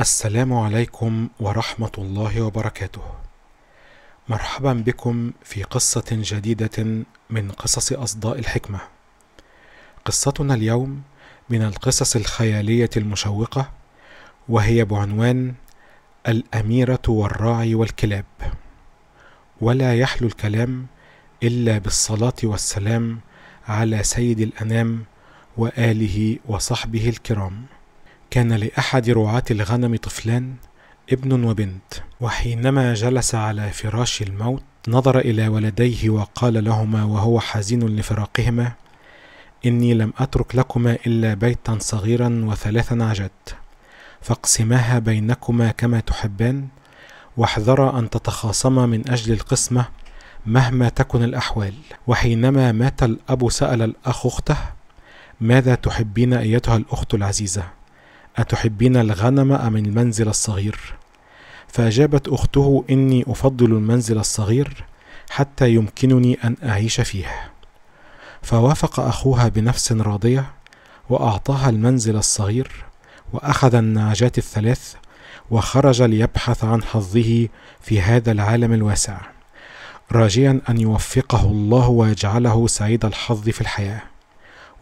السلام عليكم ورحمة الله وبركاته. مرحبا بكم في قصة جديدة من قصص أصداء الحكمة. قصتنا اليوم من القصص الخيالية المشوقة وهي بعنوان الأميرة والراعي والكلاب. ولا يحلو الكلام إلا بالصلاة والسلام على سيد الأنام وآله وصحبه الكرام. كان لأحد رعاة الغنم طفلان ابن وبنت وحينما جلس على فراش الموت نظر إلى ولديه وقال لهما وهو حزين لفراقهما إني لم أترك لكما إلا بيتا صغيرا وثلاثا نعجات فاقسماها بينكما كما تحبان واحذرا أن تتخاصما من أجل القسمة مهما تكن الأحوال وحينما مات الأب سأل الأخ أخته ماذا تحبين أيتها الأخت العزيزة أتحبين الغنم أم المنزل الصغير؟ فأجابت أخته إني أفضل المنزل الصغير حتى يمكنني أن أعيش فيه. فوافق أخوها بنفس راضية وأعطاها المنزل الصغير وأخذ النعجات الثلاث وخرج ليبحث عن حظه في هذا العالم الواسع راجيا أن يوفقه الله ويجعله سعيد الحظ في الحياة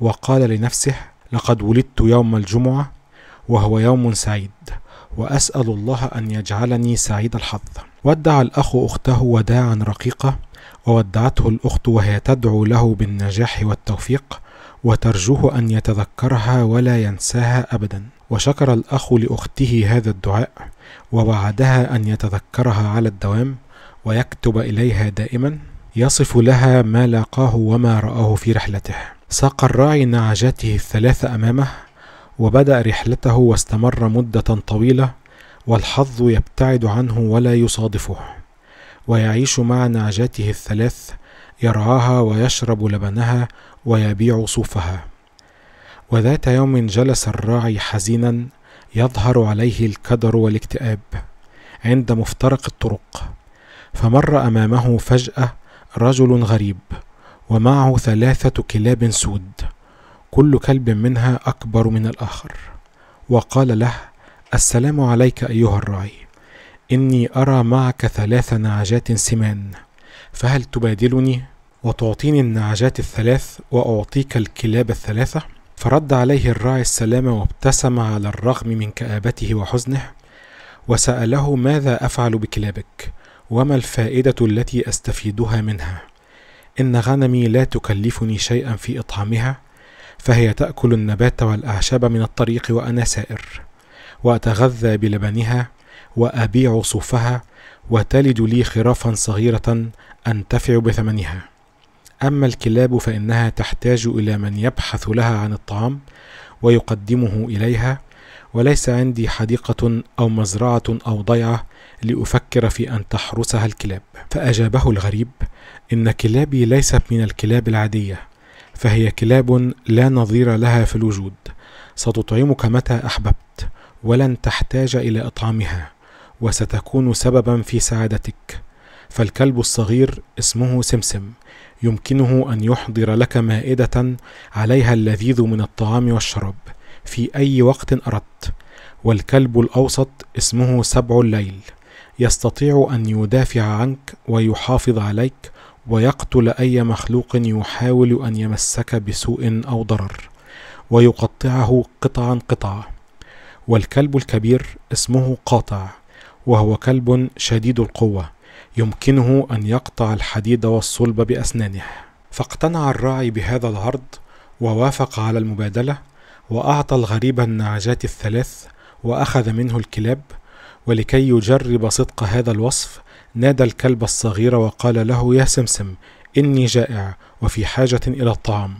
وقال لنفسه لقد ولدت يوم الجمعة وهو يوم سعيد وأسأل الله أن يجعلني سعيد الحظ ودع الأخ أخته وداعا رقيقة وودعته الأخت وهي تدعو له بالنجاح والتوفيق وترجوه أن يتذكرها ولا ينساها أبدا وشكر الأخ لأخته هذا الدعاء ووعدها أن يتذكرها على الدوام ويكتب إليها دائما يصف لها ما لاقاه وما رآه في رحلته ساق الراعي نعجاته الثلاثة أمامه وبدا رحلته واستمر مده طويله والحظ يبتعد عنه ولا يصادفه ويعيش مع نعجاته الثلاث يرعاها ويشرب لبنها ويبيع صوفها وذات يوم جلس الراعي حزينا يظهر عليه الكدر والاكتئاب عند مفترق الطرق فمر امامه فجاه رجل غريب ومعه ثلاثه كلاب سود كل كلب منها اكبر من الاخر وقال له السلام عليك ايها الراعي اني ارى معك ثلاث نعجات سمان فهل تبادلني وتعطيني النعجات الثلاث واعطيك الكلاب الثلاثه فرد عليه الراعي السلام وابتسم على الرغم من كابته وحزنه وساله ماذا افعل بكلابك وما الفائده التي استفيدها منها ان غنمي لا تكلفني شيئا في اطعامها فهي تأكل النبات والأعشاب من الطريق وأنا سائر وأتغذى بلبنها وأبيع صوفها وتلد لي خرافا صغيرة أنتفع بثمنها أما الكلاب فإنها تحتاج إلى من يبحث لها عن الطعام ويقدمه إليها وليس عندي حديقة أو مزرعة أو ضيعة لأفكر في أن تحرسها الكلاب فأجابه الغريب إن كلابي ليست من الكلاب العادية فهي كلاب لا نظير لها في الوجود ستطعمك متى احببت ولن تحتاج الى اطعامها وستكون سببا في سعادتك فالكلب الصغير اسمه سمسم يمكنه ان يحضر لك مائده عليها اللذيذ من الطعام والشراب في اي وقت اردت والكلب الاوسط اسمه سبع الليل يستطيع ان يدافع عنك ويحافظ عليك ويقتل اي مخلوق يحاول ان يمسك بسوء او ضرر ويقطعه قطعا قطعا والكلب الكبير اسمه قاطع وهو كلب شديد القوه يمكنه ان يقطع الحديد والصلب باسنانه فاقتنع الراعي بهذا العرض ووافق على المبادله واعطى الغريب النعجات الثلاث واخذ منه الكلاب ولكي يجرب صدق هذا الوصف نادى الكلب الصغير وقال له يا سمسم إني جائع وفي حاجة إلى الطعام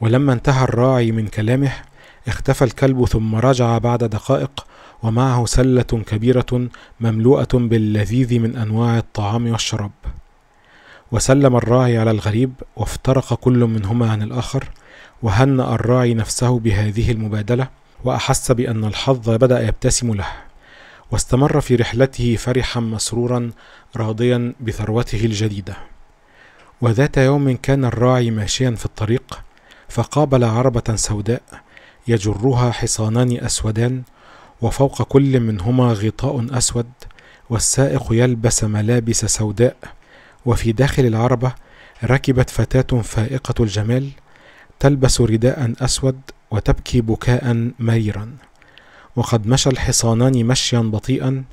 ولما انتهى الراعي من كلامه اختفى الكلب ثم رجع بعد دقائق ومعه سلة كبيرة مملوءة باللذيذ من أنواع الطعام والشراب وسلم الراعي على الغريب وافترق كل منهما عن الآخر وهنأ الراعي نفسه بهذه المبادلة وأحس بأن الحظ بدأ يبتسم له واستمر في رحلته فرحا مسرورا راضيا بثروته الجديده وذات يوم كان الراعي ماشيا في الطريق فقابل عربه سوداء يجرها حصانان اسودان وفوق كل منهما غطاء اسود والسائق يلبس ملابس سوداء وفي داخل العربه ركبت فتاه فائقه الجمال تلبس رداء اسود وتبكي بكاء مريرا وقد مشى الحصانان مشيا بطيئا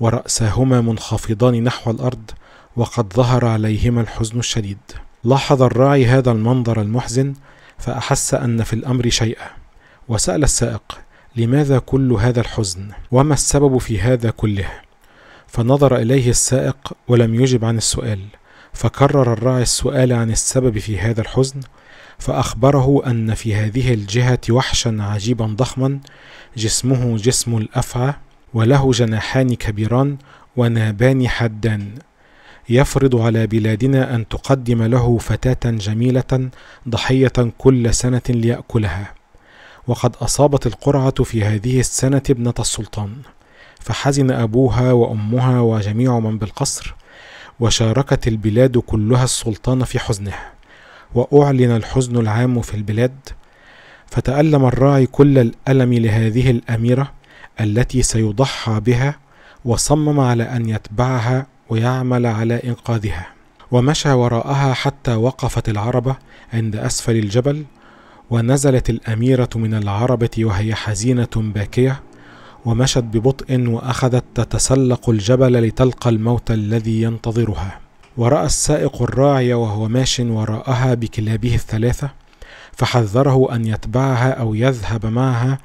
ورأساهما منخفضان نحو الأرض وقد ظهر عليهما الحزن الشديد لاحظ الراعي هذا المنظر المحزن فأحس أن في الأمر شيئا وسأل السائق لماذا كل هذا الحزن وما السبب في هذا كله فنظر إليه السائق ولم يجب عن السؤال فكرر الراعي السؤال عن السبب في هذا الحزن فأخبره أن في هذه الجهة وحشا عجيبا ضخما جسمه جسم الأفعى وله جناحان كبيران ونابان حدان يفرض على بلادنا أن تقدم له فتاة جميلة ضحية كل سنة ليأكلها وقد أصابت القرعة في هذه السنة ابنة السلطان فحزن أبوها وأمها وجميع من بالقصر وشاركت البلاد كلها السلطان في حزنه وأعلن الحزن العام في البلاد فتألم الراعي كل الألم لهذه الأميرة التي سيضحى بها وصمم على أن يتبعها ويعمل على إنقاذها ومشى وراءها حتى وقفت العربة عند أسفل الجبل ونزلت الأميرة من العربة وهي حزينة باكية ومشت ببطء وأخذت تتسلق الجبل لتلقى الموت الذي ينتظرها ورأى السائق الراعي وهو ماش وراءها بكلابه الثلاثة فحذره أن يتبعها أو يذهب معها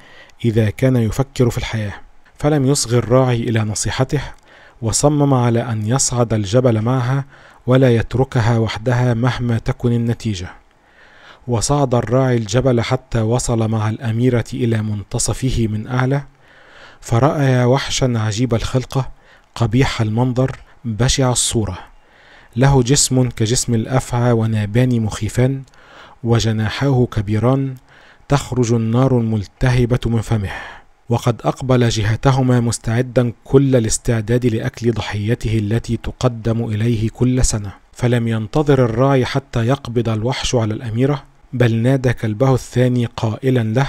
إذا كان يفكر في الحياة فلم يصغ الراعي إلى نصيحته وصمم على أن يصعد الجبل معها ولا يتركها وحدها مهما تكن النتيجة وصعد الراعي الجبل حتى وصل مع الأميرة إلى منتصفه من أعلى فرأى وحشا عجيب الخلقة قبيح المنظر بشع الصوره له جسم كجسم الأفعى ونابان مخيفان وجناحاه كبيران تخرج النار الملتهبة من فمه وقد أقبل جهتهما مستعدا كل الاستعداد لأكل ضحيته التي تقدم إليه كل سنة فلم ينتظر الراعي حتى يقبض الوحش على الأميرة بل نادى كلبه الثاني قائلا له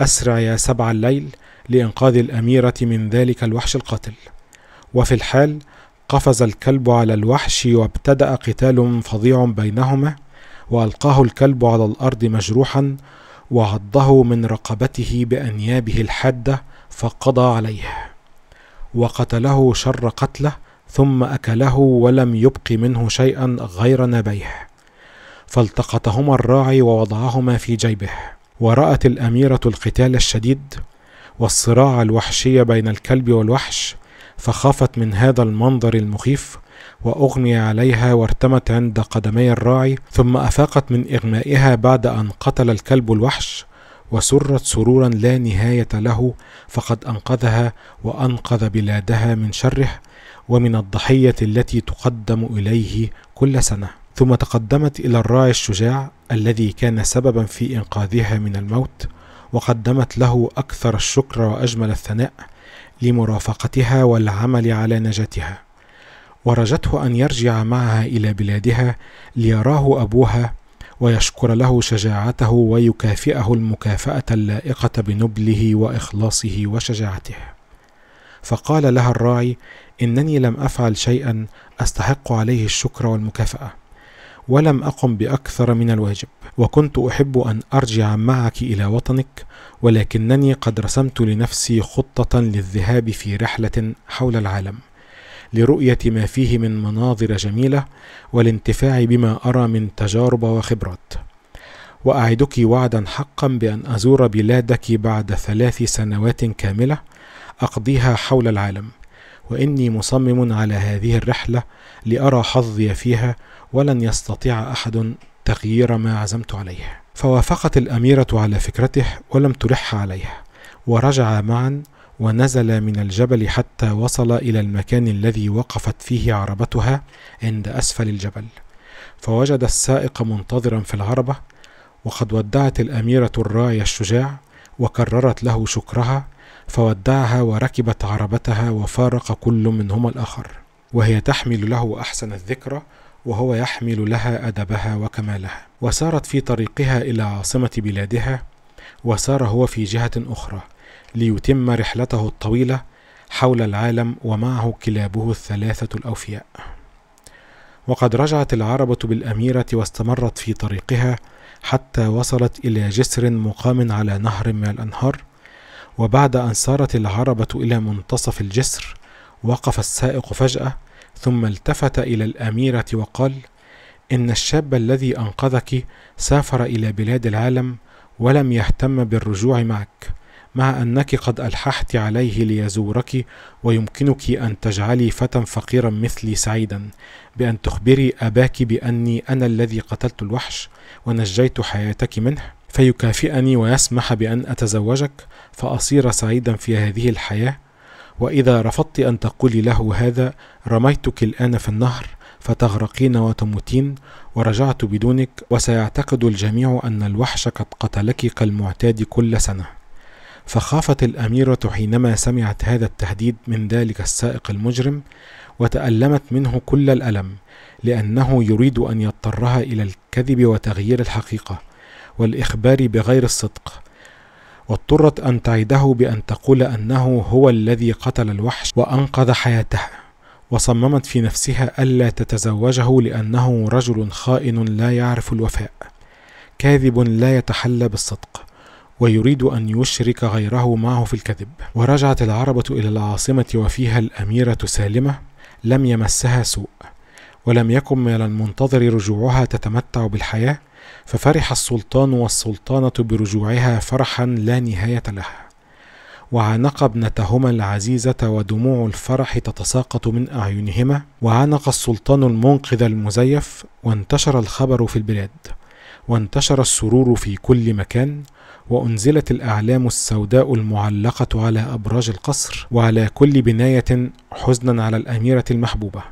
أسرع يا سبع الليل لإنقاذ الأميرة من ذلك الوحش القاتل وفي الحال قفز الكلب على الوحش وابتدا قتال فظيع بينهما والقاه الكلب على الارض مجروحا وعضه من رقبته بانيابه الحاده فقضى عليه وقتله شر قتله ثم اكله ولم يبق منه شيئا غير نبيه فالتقطهما الراعي ووضعهما في جيبه ورات الاميره القتال الشديد والصراع الوحشي بين الكلب والوحش فخافت من هذا المنظر المخيف واغمي عليها وارتمت عند قدمي الراعي ثم افاقت من اغمائها بعد ان قتل الكلب الوحش وسرت سرورا لا نهايه له فقد انقذها وانقذ بلادها من شره ومن الضحيه التي تقدم اليه كل سنه ثم تقدمت الى الراعي الشجاع الذي كان سببا في انقاذها من الموت وقدمت له اكثر الشكر واجمل الثناء لمرافقتها والعمل على نجاتها ورجته ان يرجع معها الى بلادها ليراه ابوها ويشكر له شجاعته ويكافئه المكافاه اللائقه بنبله واخلاصه وشجاعته فقال لها الراعي انني لم افعل شيئا استحق عليه الشكر والمكافاه ولم أقم بأكثر من الواجب وكنت أحب أن أرجع معك إلى وطنك ولكنني قد رسمت لنفسي خطة للذهاب في رحلة حول العالم لرؤية ما فيه من مناظر جميلة والانتفاع بما أرى من تجارب وخبرات وأعدك وعدا حقا بأن أزور بلادك بعد ثلاث سنوات كاملة أقضيها حول العالم وإني مصمم على هذه الرحلة لأرى حظي فيها ولن يستطيع احد تغيير ما عزمت عليه فوافقت الاميره على فكرته ولم تلح عليه ورجعا معا ونزلا من الجبل حتى وصلا الى المكان الذي وقفت فيه عربتها عند اسفل الجبل فوجد السائق منتظرا في العربه وقد ودعت الاميره الراعي الشجاع وكررت له شكرها فودعها وركبت عربتها وفارق كل منهما الاخر وهي تحمل له احسن الذكرى وهو يحمل لها أدبها وكمالها وسارت في طريقها إلى عاصمة بلادها وسار هو في جهة أخرى ليتم رحلته الطويلة حول العالم ومعه كلابه الثلاثة الأوفياء وقد رجعت العربة بالأميرة واستمرت في طريقها حتى وصلت إلى جسر مقام على نهر من الأنهار وبعد أن سارت العربة إلى منتصف الجسر وقف السائق فجأة ثم التفت الى الاميره وقال ان الشاب الذي انقذك سافر الى بلاد العالم ولم يهتم بالرجوع معك مع انك قد الححت عليه ليزورك ويمكنك ان تجعلي فتى فقيرا مثلي سعيدا بان تخبري اباك باني انا الذي قتلت الوحش ونجيت حياتك منه فيكافئني ويسمح بان اتزوجك فاصير سعيدا في هذه الحياه واذا رفضت ان تقولي له هذا رميتك الان في النهر فتغرقين وتموتين ورجعت بدونك وسيعتقد الجميع ان الوحش قد قتلك كالمعتاد كل سنه فخافت الاميره حينما سمعت هذا التهديد من ذلك السائق المجرم وتالمت منه كل الالم لانه يريد ان يضطرها الى الكذب وتغيير الحقيقه والاخبار بغير الصدق واضطرت أن تعيده بأن تقول أنه هو الذي قتل الوحش وأنقذ حياتها وصممت في نفسها ألا تتزوجه لأنه رجل خائن لا يعرف الوفاء كاذب لا يتحلى بالصدق ويريد أن يشرك غيره معه في الكذب ورجعت العربة إلى العاصمة وفيها الأميرة سالمة لم يمسها سوء ولم يكن من المنتظر رجوعها تتمتع بالحياة ففرح السلطان والسلطانة برجوعها فرحا لا نهاية لها وعانق ابنتهما العزيزة ودموع الفرح تتساقط من أعينهما وعانق السلطان المنقذ المزيف وانتشر الخبر في البلاد وانتشر السرور في كل مكان وأنزلت الأعلام السوداء المعلقة على أبراج القصر وعلى كل بناية حزنا على الأميرة المحبوبة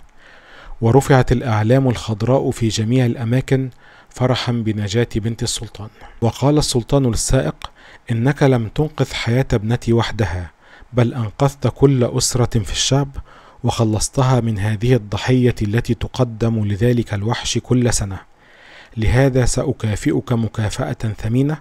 ورفعت الأعلام الخضراء في جميع الأماكن فرحا بنجاة بنت السلطان وقال السلطان للسائق إنك لم تنقذ حياة ابنتي وحدها بل أنقذت كل أسرة في الشعب وخلصتها من هذه الضحية التي تقدم لذلك الوحش كل سنة لهذا سأكافئك مكافأة ثمينة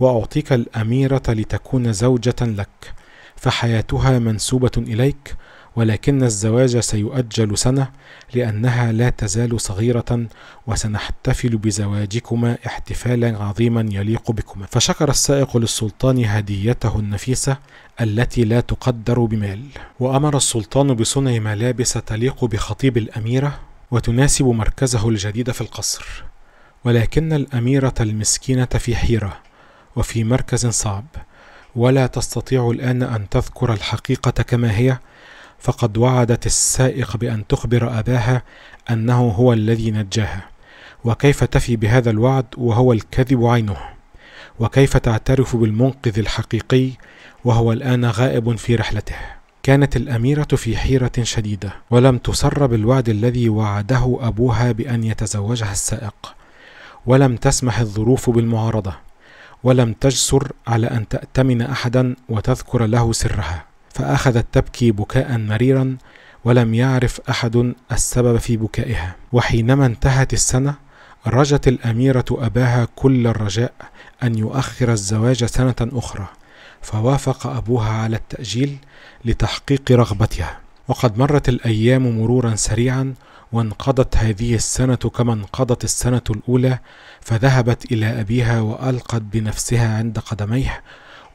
وأعطيك الأميرة لتكون زوجة لك فحياتها منسوبة إليك ولكن الزواج سيؤجل سنة لأنها لا تزال صغيرة وسنحتفل بزواجكما احتفالا عظيما يليق بكما فشكر السائق للسلطان هديته النفيسة التي لا تقدر بمال وأمر السلطان بصنع ملابس تليق بخطيب الأميرة وتناسب مركزه الجديد في القصر ولكن الأميرة المسكينة في حيرة وفي مركز صعب ولا تستطيع الآن أن تذكر الحقيقة كما هي فقد وعدت السائق بأن تخبر أباها أنه هو الذي نجاها وكيف تفي بهذا الوعد وهو الكذب عينه وكيف تعترف بالمنقذ الحقيقي وهو الآن غائب في رحلته كانت الأميرة في حيرة شديدة ولم تسر بالوعد الذي وعده أبوها بأن يتزوجها السائق ولم تسمح الظروف بالمعارضة ولم تجسر على أن تأتمن أحدا وتذكر له سرها فأخذت تبكي بكاء مريرا ولم يعرف أحد السبب في بكائها وحينما انتهت السنة رجت الأميرة أباها كل الرجاء أن يؤخر الزواج سنة أخرى فوافق أبوها على التأجيل لتحقيق رغبتها وقد مرت الأيام مرورا سريعا وانقضت هذه السنة كما انقضت السنة الأولى فذهبت إلى أبيها وألقت بنفسها عند قدميه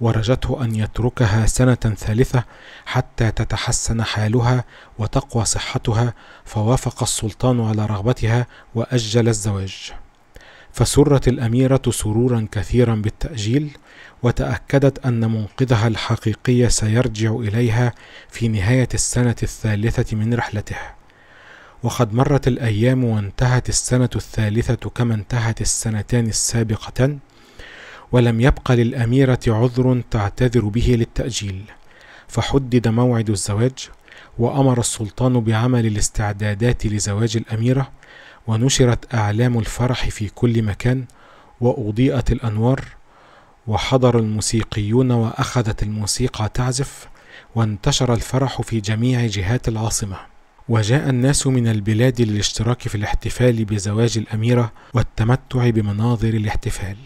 ورجته أن يتركها سنة ثالثة حتى تتحسن حالها وتقوى صحتها فوافق السلطان على رغبتها وأجل الزواج فسرت الأميرة سرورا كثيرا بالتأجيل وتأكدت أن منقذها الحقيقي سيرجع إليها في نهاية السنة الثالثة من رحلتها وقد مرت الأيام وانتهت السنة الثالثة كما انتهت السنتان السابقتان ولم يبق للأميرة عذر تعتذر به للتأجيل فحدد موعد الزواج وأمر السلطان بعمل الاستعدادات لزواج الأميرة ونشرت أعلام الفرح في كل مكان وأضيئت الأنوار وحضر الموسيقيون وأخذت الموسيقى تعزف وانتشر الفرح في جميع جهات العاصمة وجاء الناس من البلاد للاشتراك في الاحتفال بزواج الأميرة والتمتع بمناظر الاحتفال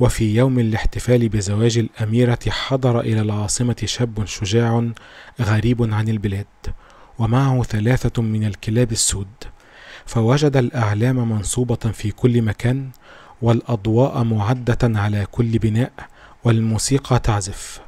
وفي يوم الاحتفال بزواج الأميرة حضر إلى العاصمة شاب شجاع غريب عن البلاد ومعه ثلاثة من الكلاب السود فوجد الأعلام منصوبة في كل مكان والأضواء معدة على كل بناء والموسيقى تعزف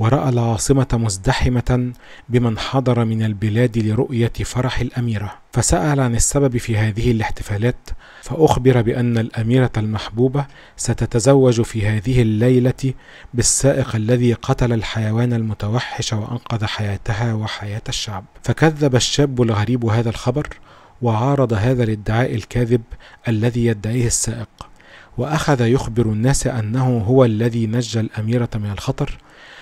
وراى العاصمه مزدحمه بمن حضر من البلاد لرؤيه فرح الاميره فسال عن السبب في هذه الاحتفالات فاخبر بان الاميره المحبوبه ستتزوج في هذه الليله بالسائق الذي قتل الحيوان المتوحش وانقذ حياتها وحياه الشعب فكذب الشاب الغريب هذا الخبر وعارض هذا الادعاء الكاذب الذي يدعيه السائق واخذ يخبر الناس انه هو الذي نجى الاميره من الخطر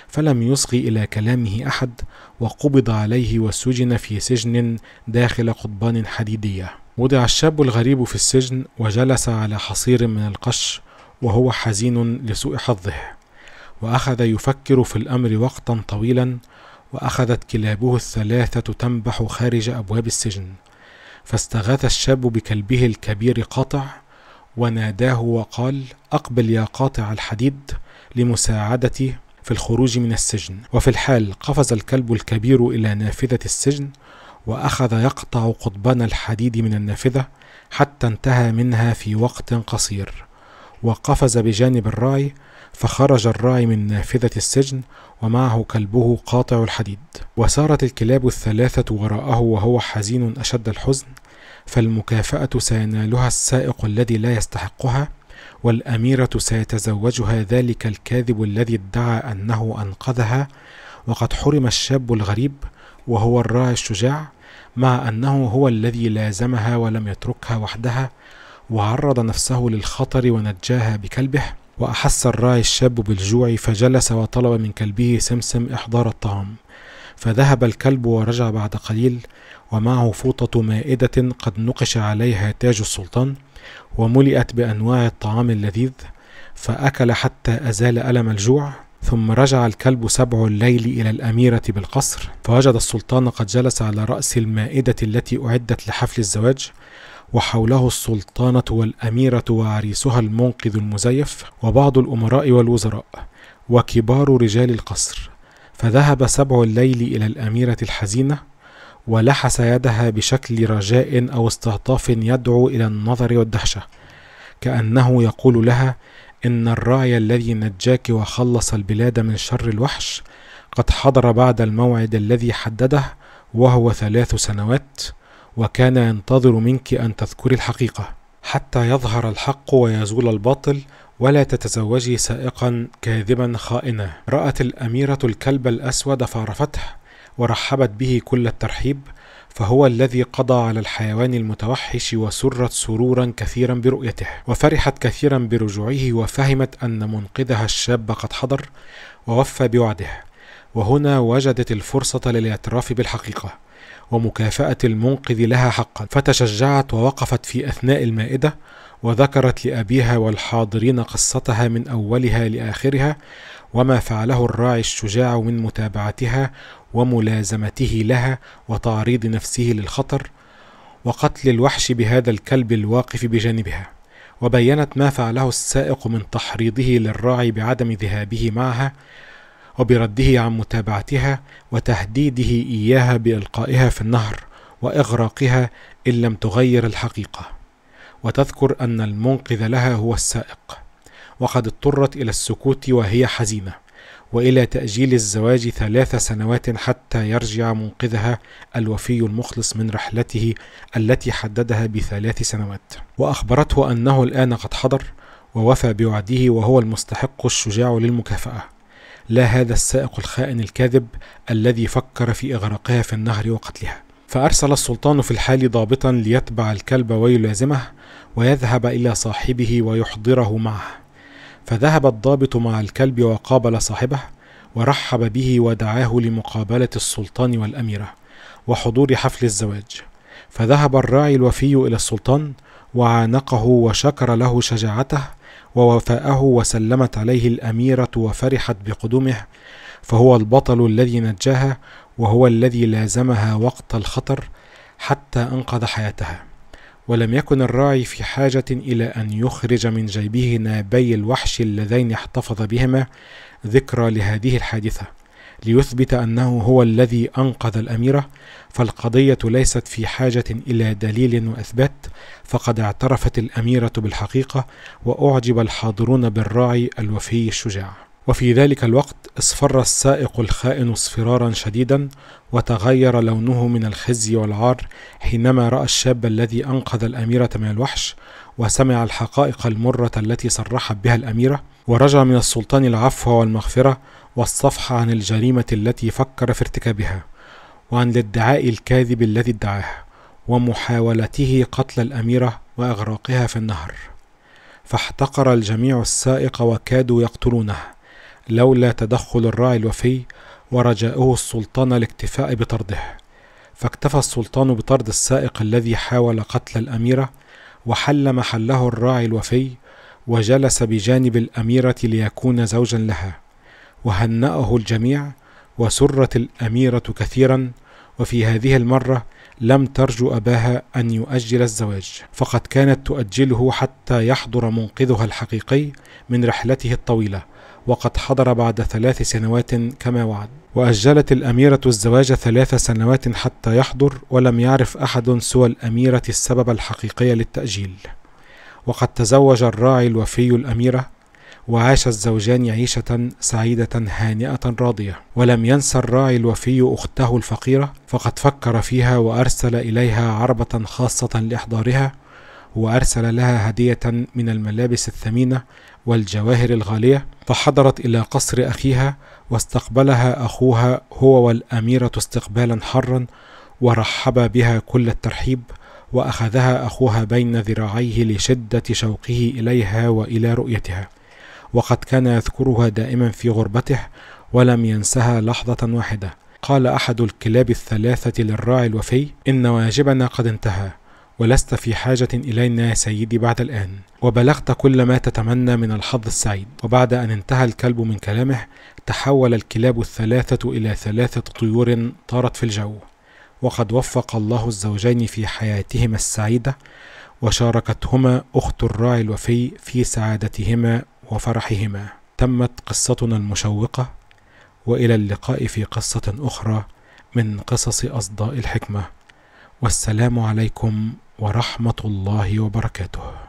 فلم يصغي إلى كلامه أحد وقبض عليه وسجن في سجن داخل قضبان حديدية وضع الشاب الغريب في السجن وجلس على حصير من القش وهو حزين لسوء حظه وأخذ يفكر في الأمر وقتا طويلا وأخذت كلابه الثلاثة تنبح خارج أبواب السجن فاستغاث الشاب بكلبه الكبير قاطع وناداه وقال أقبل يا قاطع الحديد لمساعدتي في الخروج من السجن وفي الحال قفز الكلب الكبير إلى نافذة السجن وأخذ يقطع قضبان الحديد من النافذة حتى انتهى منها في وقت قصير وقفز بجانب الراعي فخرج الراعي من نافذة السجن ومعه كلبه قاطع الحديد وسارت الكلاب الثلاثة وراءه وهو حزين أشد الحزن فالمكافأة سينالها السائق الذي لا يستحقها والأميرة سيتزوجها ذلك الكاذب الذي ادعى أنه أنقذها وقد حرم الشاب الغريب وهو الراعي الشجاع مع أنه هو الذي لازمها ولم يتركها وحدها وعرض نفسه للخطر ونجاها بكلبه وأحس الراعي الشاب بالجوع فجلس وطلب من كلبه سمسم إحضار الطعام فذهب الكلب ورجع بعد قليل ومعه فوطة مائدة قد نقش عليها تاج السلطان وملئت بأنواع الطعام اللذيذ فأكل حتى أزال ألم الجوع ثم رجع الكلب سبع الليل إلى الأميرة بالقصر فوجد السلطان قد جلس على رأس المائدة التي أعدت لحفل الزواج وحوله السلطانة والأميرة وعريسها المنقذ المزيف وبعض الأمراء والوزراء وكبار رجال القصر فذهب سبع الليل إلى الأميرة الحزينة ولحس يدها بشكل رجاء أو استهطاف يدعو إلى النظر والدهشة كأنه يقول لها إن الراعي الذي نجاك وخلص البلاد من شر الوحش قد حضر بعد الموعد الذي حدده وهو ثلاث سنوات وكان ينتظر منك أن تذكري الحقيقة حتى يظهر الحق ويزول الباطل ولا تتزوجي سائقا كاذبا خائنا رأت الأميرة الكلب الأسود فعرفته ورحبت به كل الترحيب فهو الذي قضى على الحيوان المتوحش وسرت سرورا كثيرا برؤيته وفرحت كثيرا برجوعه وفهمت أن منقذها الشاب قد حضر ووفى بوعده وهنا وجدت الفرصة للاعتراف بالحقيقة ومكافأة المنقذ لها حقا فتشجعت ووقفت في أثناء المائدة وذكرت لأبيها والحاضرين قصتها من أولها لآخرها وما فعله الراعي الشجاع من متابعتها وملازمته لها وتعريض نفسه للخطر وقتل الوحش بهذا الكلب الواقف بجانبها وبينت ما فعله السائق من تحريضه للراعي بعدم ذهابه معها وبرده عن متابعتها وتهديده اياها بالقائها في النهر واغراقها ان لم تغير الحقيقه وتذكر أن المنقذ لها هو السائق وقد اضطرت إلى السكوت وهي حزينة وإلى تأجيل الزواج ثلاث سنوات حتى يرجع منقذها الوفي المخلص من رحلته التي حددها بثلاث سنوات وأخبرته أنه الآن قد حضر ووفى بوعده وهو المستحق الشجاع للمكافأة لا هذا السائق الخائن الكاذب الذي فكر في إغراقها في النهر وقتلها فأرسل السلطان في الحال ضابطا ليتبع الكلب ويلازمه ويذهب إلى صاحبه ويحضره معه فذهب الضابط مع الكلب وقابل صاحبه ورحب به ودعاه لمقابلة السلطان والأميرة وحضور حفل الزواج فذهب الراعي الوفي إلى السلطان وعانقه وشكر له شجاعته ووفاءه وسلمت عليه الأميرة وفرحت بقدومه فهو البطل الذي نجاها وهو الذي لازمها وقت الخطر حتى انقذ حياتها ولم يكن الراعي في حاجة إلى أن يخرج من جيبه نابي الوحش اللذين احتفظ بهما ذكرى لهذه الحادثة ليثبت أنه هو الذي أنقذ الأميرة فالقضية ليست في حاجة إلى دليل وإثبات فقد اعترفت الأميرة بالحقيقة وأعجب الحاضرون بالراعي الوفي الشجاع وفي ذلك الوقت اصفر السائق الخائن اصفرارا شديدا وتغير لونه من الخزي والعار حينما راى الشاب الذي انقذ الاميره من الوحش وسمع الحقائق المره التي صرحت بها الاميره ورجا من السلطان العفو والمغفره والصفح عن الجريمه التي فكر في ارتكابها وعن الادعاء الكاذب الذي ادعاه ومحاولته قتل الاميره واغراقها في النهر فاحتقر الجميع السائق وكادوا يقتلونه لولا تدخل الراعي الوفي ورجاؤه السلطان الاكتفاء بطرده فاكتفى السلطان بطرد السائق الذي حاول قتل الأميرة وحل محله الراعي الوفي وجلس بجانب الأميرة ليكون زوجا لها وهنأه الجميع وسرت الأميرة كثيرا وفي هذه المرة لم ترجو أباها أن يؤجل الزواج فقد كانت تؤجله حتى يحضر منقذها الحقيقي من رحلته الطويلة وقد حضر بعد ثلاث سنوات كما وعد وأجلت الأميرة الزواج ثلاث سنوات حتى يحضر ولم يعرف أحد سوى الأميرة السبب الحقيقي للتأجيل وقد تزوج الراعي الوفي الأميرة وعاش الزوجان عيشة سعيدة هانئة راضية ولم ينسى الراعي الوفي أخته الفقيرة فقد فكر فيها وأرسل إليها عربة خاصة لإحضارها وأرسل لها هدية من الملابس الثمينة والجواهر الغالية فحضرت إلى قصر أخيها واستقبلها أخوها هو والأميرة استقبالا حرا ورحب بها كل الترحيب وأخذها أخوها بين ذراعيه لشدة شوقه إليها وإلى رؤيتها وقد كان يذكرها دائما في غربته ولم ينسها لحظة واحدة قال أحد الكلاب الثلاثة للراعي الوفي إن واجبنا قد انتهى ولست في حاجة إلينا يا سيدي بعد الآن وبلغت كل ما تتمنى من الحظ السعيد وبعد أن انتهى الكلب من كلامه تحول الكلاب الثلاثة إلى ثلاثة طيور طارت في الجو وقد وفق الله الزوجين في حياتهما السعيدة وشاركتهما أخت الراعي الوفي في سعادتهما وفرحهما تمت قصتنا المشوقة وإلى اللقاء في قصة أخرى من قصص أصداء الحكمة والسلام عليكم ورحمه الله وبركاته